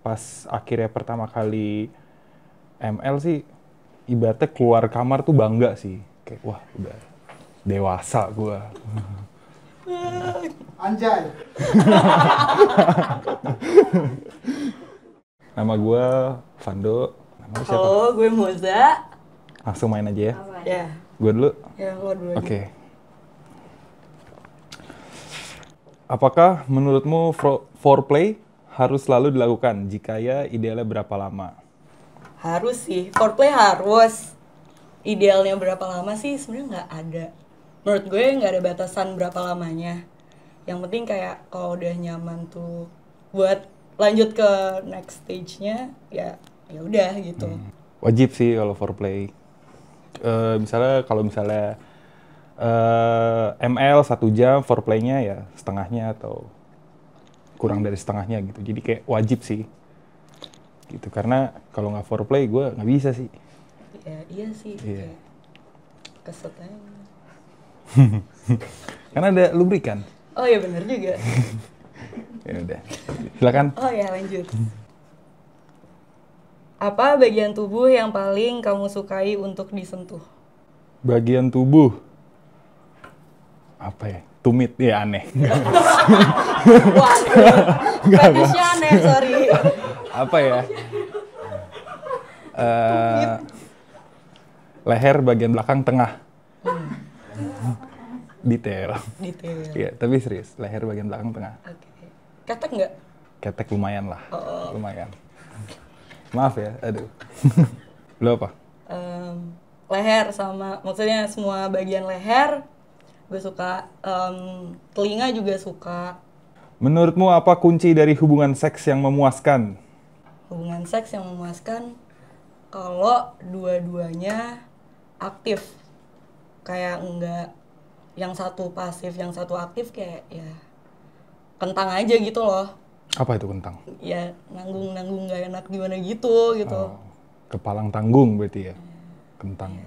pas akhirnya pertama kali ML sih ibaratnya keluar kamar tuh bangga sih kayak wah udah dewasa gua anjay nama gua Vando nama siapa halo oh, gue Moza langsung main aja ya ya gue dulu ya lo dulu oke okay. apakah menurutmu foreplay harus selalu dilakukan jika ya idealnya berapa lama? Harus sih, foreplay harus. Idealnya berapa lama sih sebenarnya nggak ada. Menurut gue nggak ada batasan berapa lamanya. Yang penting kayak kalau udah nyaman tuh buat lanjut ke next stage-nya ya ya udah gitu. Hmm. Wajib sih kalau foreplay. Uh, misalnya kalau misalnya uh, eh, ML satu jam foreplaynya ya setengahnya atau kurang dari setengahnya gitu jadi kayak wajib sih gitu karena kalau nggak foreplay gue nggak bisa sih ya, iya sih iya. Kesetan. karena ada lubrikan oh iya benar juga ya udah silakan oh ya lanjut apa bagian tubuh yang paling kamu sukai untuk disentuh bagian tubuh apa ya tumit ya aneh. nggak aneh, sorry. Apa ya? Uh, leher bagian belakang tengah. Detail. Detail. Ya, tapi serius, leher bagian belakang tengah. Oke. Okay. Ketek nggak? Ketek lumayan lah. Oh. oh. Lumayan. Maaf ya, aduh. Lo apa? Um, leher sama, maksudnya semua bagian leher gue suka um, telinga juga suka menurutmu apa kunci dari hubungan seks yang memuaskan hubungan seks yang memuaskan kalau dua-duanya aktif kayak enggak yang satu pasif yang satu aktif kayak ya kentang aja gitu loh apa itu kentang ya nanggung nanggung nggak enak gimana gitu gitu oh, kepalang tanggung berarti ya iya. kentang ya.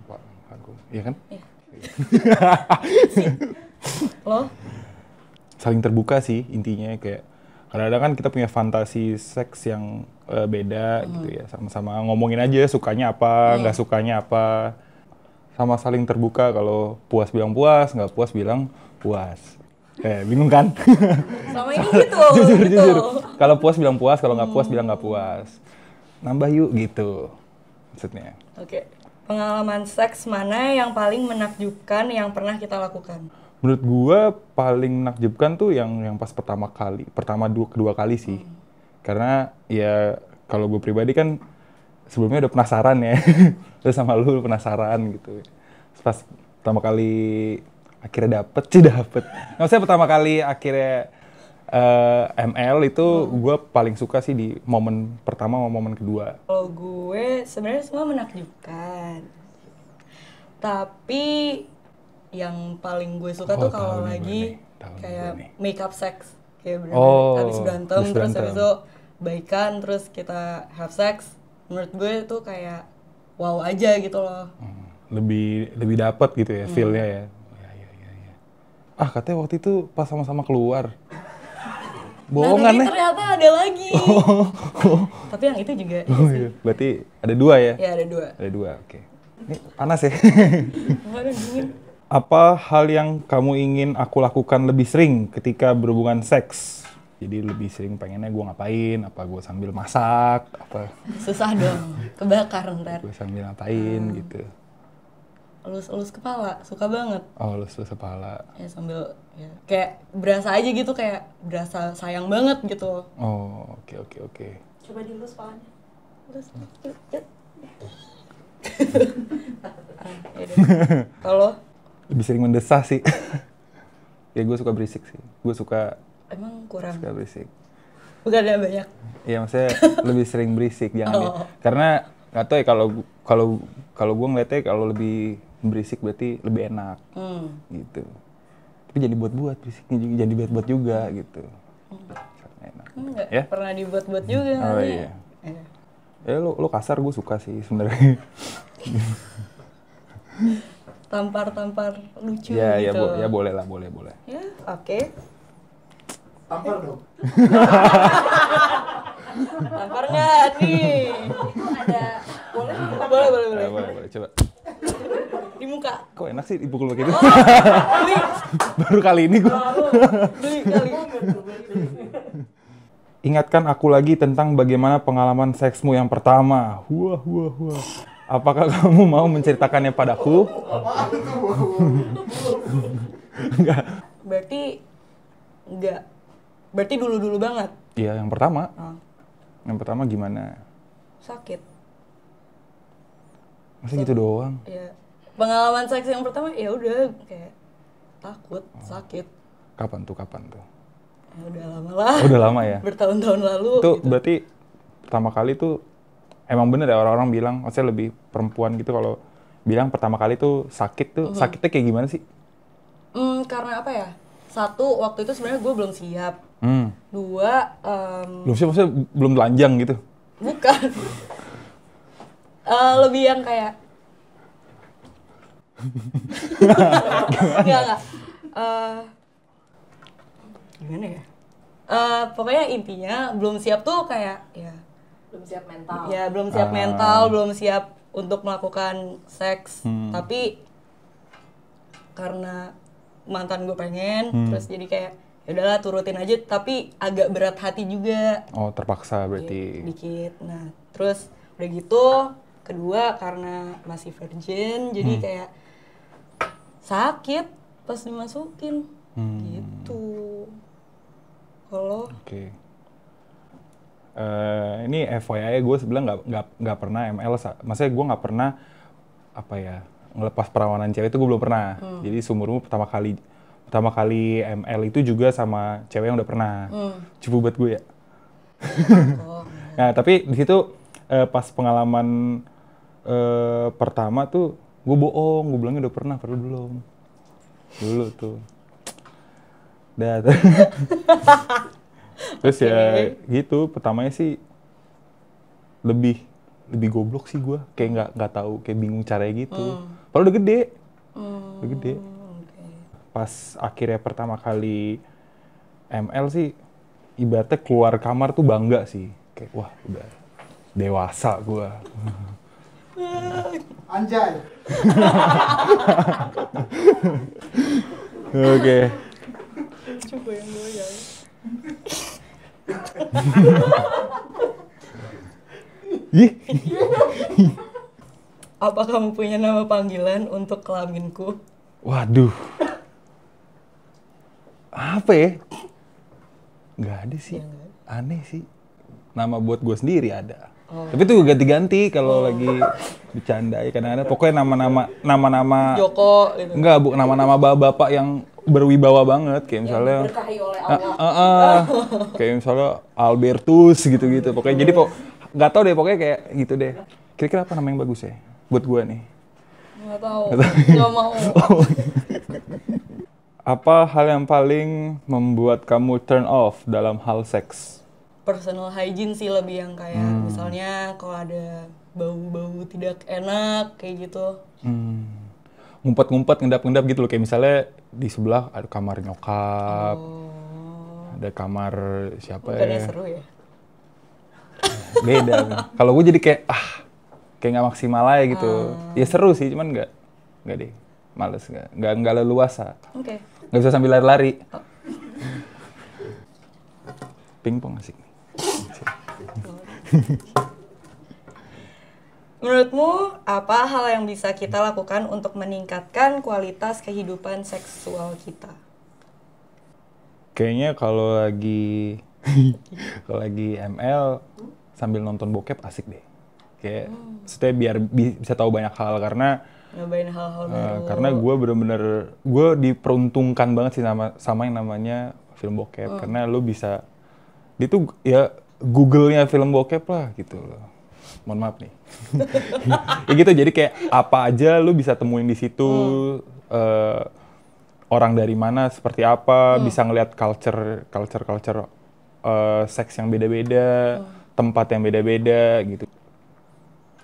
kepalang tanggung iya kan ya. Lo? Saling terbuka sih intinya kayak kadang-kadang kan kita punya fantasi seks yang uh, beda hmm. gitu ya sama-sama ngomongin aja sukanya apa iya. nggak hmm. sukanya apa sama saling terbuka kalau puas bilang puas nggak puas bilang puas eh bingung kan sama ini gitu jujur gitu. jujur kalau puas bilang puas kalau nggak puas bilang nggak hmm. puas nambah yuk gitu maksudnya oke okay pengalaman seks mana yang paling menakjubkan yang pernah kita lakukan? Menurut gue paling menakjubkan tuh yang yang pas pertama kali, pertama dua kedua kali sih. Hmm. Karena ya kalau gue pribadi kan sebelumnya udah penasaran ya. Terus sama lu penasaran gitu. Pas pertama kali akhirnya dapet sih dapet. Maksudnya pertama kali akhirnya uh, eh, ML itu hmm. gue paling suka sih di momen pertama sama momen kedua. Kalau gue sebenarnya semua menakjubkan, tapi yang paling gue suka oh, tuh kalau lagi kayak makeup sex kayak oh, habis berantem, berantem terus habis itu baikan terus kita have sex menurut gue itu kayak wow aja gitu loh. Hmm, lebih lebih dapat gitu ya hmm. feelnya ya. Ya, ya, ya. Ah katanya waktu itu pas sama-sama keluar bohongan nah, ya. ternyata ada lagi. Oh. Tapi yang itu juga. Oh, iya. Berarti ada dua ya? Ya ada dua. Ada dua, oke. Okay. Ini panas ya. Apa hal yang kamu ingin aku lakukan lebih sering ketika berhubungan seks? Jadi lebih sering pengennya gue ngapain? Apa gue sambil masak? Apa? Susah dong, kebakar ntar. Gue sambil ngapain hmm. gitu elus-elus kepala suka banget oh elus-elus kepala ya sambil ya, kayak berasa aja gitu kayak berasa sayang banget gitu oh oke okay, oke okay, oke okay. coba dielus kepalanya elus hmm. kalau lebih sering mendesah sih ya gue suka berisik sih gue suka emang kurang suka berisik bukan ada ya, banyak iya maksudnya lebih sering berisik jangan oh. ya. karena Gak tau ya kalau kalau kalau gue ngeliatnya kalau lebih berisik berarti lebih enak hmm. gitu tapi jadi buat-buat berisiknya juga jadi buat-buat juga gitu hmm. enak Enggak, ya pernah dibuat-buat juga oh ya? Iya. iya ya. lo lo kasar gue suka sih sebenarnya tampar-tampar lucu ya, ya gitu. Ya, bo ya boleh lah, boleh, boleh. Ya, oke. Okay. Tampar dong. tampar nggak nih? ada boleh, boleh, boleh, boleh. boleh, boleh. Coba suka. Kok enak sih dipukul begitu? Baru kali ini gue. Ingatkan aku lagi tentang bagaimana pengalaman seksmu yang pertama. Wah, wah, wah. Apakah kamu mau menceritakannya padaku? Enggak. Berarti enggak. Berarti dulu-dulu banget. Iya, yang pertama. Oh. Yang pertama gimana? Sakit. Masih gitu doang? Iya pengalaman seks yang pertama ya udah kayak takut oh. sakit kapan tuh kapan tuh ya, udah lama lah oh, udah lama ya bertahun-tahun lalu itu gitu. berarti pertama kali tuh emang bener ya orang-orang bilang maksudnya lebih perempuan gitu kalau bilang pertama kali tuh sakit tuh uh hmm. -huh. sakitnya kayak gimana sih hmm karena apa ya satu waktu itu sebenarnya gue belum siap hmm. dua um, belum siap maksudnya belum telanjang gitu bukan uh, lebih yang kayak Enggak, eh, gimana ya? Uh, pokoknya intinya belum siap tuh kayak ya belum siap mental. Ya, belum siap uh. mental, ah. belum siap untuk melakukan seks. Hmm. Tapi karena mantan gue pengen, hmm. terus jadi kayak ya udahlah turutin aja tapi agak berat hati juga oh terpaksa berarti ya, dikit nah terus udah gitu kedua karena masih virgin jadi hmm. kayak sakit pas dimasukin hmm. gitu kalau okay. uh, eh, ini FYI gue sebelah nggak nggak nggak pernah ML maksudnya gue nggak pernah apa ya ngelepas perawanan cewek itu gue belum pernah hmm. jadi seumur pertama kali pertama kali ML itu juga sama cewek yang udah pernah hmm. cupu buat gue ya nah tapi di situ uh, pas pengalaman uh, pertama tuh gue bohong gue bilangnya udah pernah padahal belum dulu tuh dah terus ya gitu pertamanya sih lebih lebih goblok sih gue kayak nggak nggak tahu kayak bingung caranya gitu hmm. padahal udah gede hmm. udah gede pas akhirnya pertama kali ML sih ibaratnya keluar kamar tuh bangga sih kayak wah udah dewasa gue Anjay. Oke. Okay. Coba yang gue ya. Apa kamu punya nama panggilan untuk kelaminku? Waduh. Apa ya? Gak ada sih. Ya Aneh sih. Nama buat gue sendiri ada. Oh. Tapi itu ganti-ganti kalau oh. lagi bercanda ya kadang-kadang pokoknya nama-nama nama-nama Joko gitu. Enggak, Bu, nama-nama bapak-bapak yang berwibawa banget kayak misalnya yang oleh ah, Allah. Uh, uh, uh, kayak misalnya Albertus gitu-gitu. Pokoknya jadi pok nggak tahu deh pokoknya kayak gitu deh. Kira-kira apa nama yang bagus ya buat gua nih? Nggak tahu. Nggak mau. apa hal yang paling membuat kamu turn off dalam hal seks? personal hygiene sih lebih yang kayak hmm. misalnya kalau ada bau-bau tidak enak kayak gitu. Hmm. Ngumpet-ngumpet, ngendap-ngendap gitu loh. Kayak misalnya di sebelah ada kamar nyokap, oh. ada kamar siapa Bukan ya. seru ya? Beda. Kalau gue jadi kayak, ah kayak nggak maksimal aja gitu. Hmm. Ya seru sih, cuman nggak nggak deh. Males, nggak nggak leluasa. Oke. Okay. Nggak bisa sambil lari-lari. Oh. Pingpong asik. Menurutmu, apa hal yang bisa kita lakukan untuk meningkatkan kualitas kehidupan seksual kita? Kayaknya kalau lagi kalau lagi ML sambil nonton bokep asik deh. Kayak hmm. setiap biar bi bisa tahu banyak hal karena nyobain hal-hal uh, Karena gue bener-bener gue diperuntungkan banget sih sama sama yang namanya film bokep hmm. karena lo bisa itu ya Google-nya film bokep lah gitu loh. Mohon maaf nih. ya gitu jadi kayak apa aja lu bisa temuin di situ hmm. uh, orang dari mana, seperti apa, hmm. bisa ngelihat culture culture culture uh, seks yang beda-beda, hmm. tempat yang beda-beda gitu.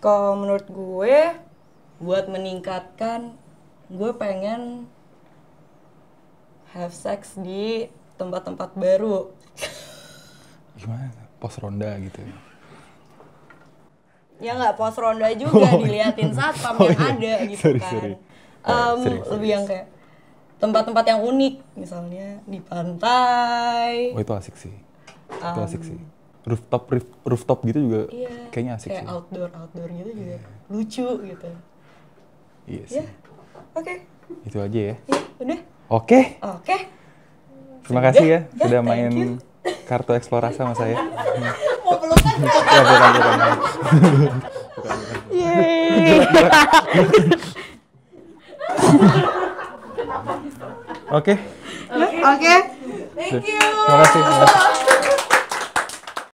Kalau menurut gue buat meningkatkan gue pengen have sex di tempat-tempat baru. Gimana? pos ronda gitu ya nggak pos ronda juga oh, iya. diliatin satpam oh, yang iya. ada gitu sorry, kan sorry. um, sorry, sorry. lebih yang kayak tempat-tempat yang unik misalnya di pantai oh itu asik sih um, itu asik sih rooftop roof, rooftop gitu juga iya, kayaknya asik kayak sih outdoor outdoor gitu juga yeah. lucu gitu iya ya, sih yeah. oke okay. itu aja ya, Yeah, udah oke okay. oke okay. terima kasih ya sudah main kartu eksplorasi sama saya. Mau pelukan? ya, bukan, Oke. Oke. Thank Terima kasih.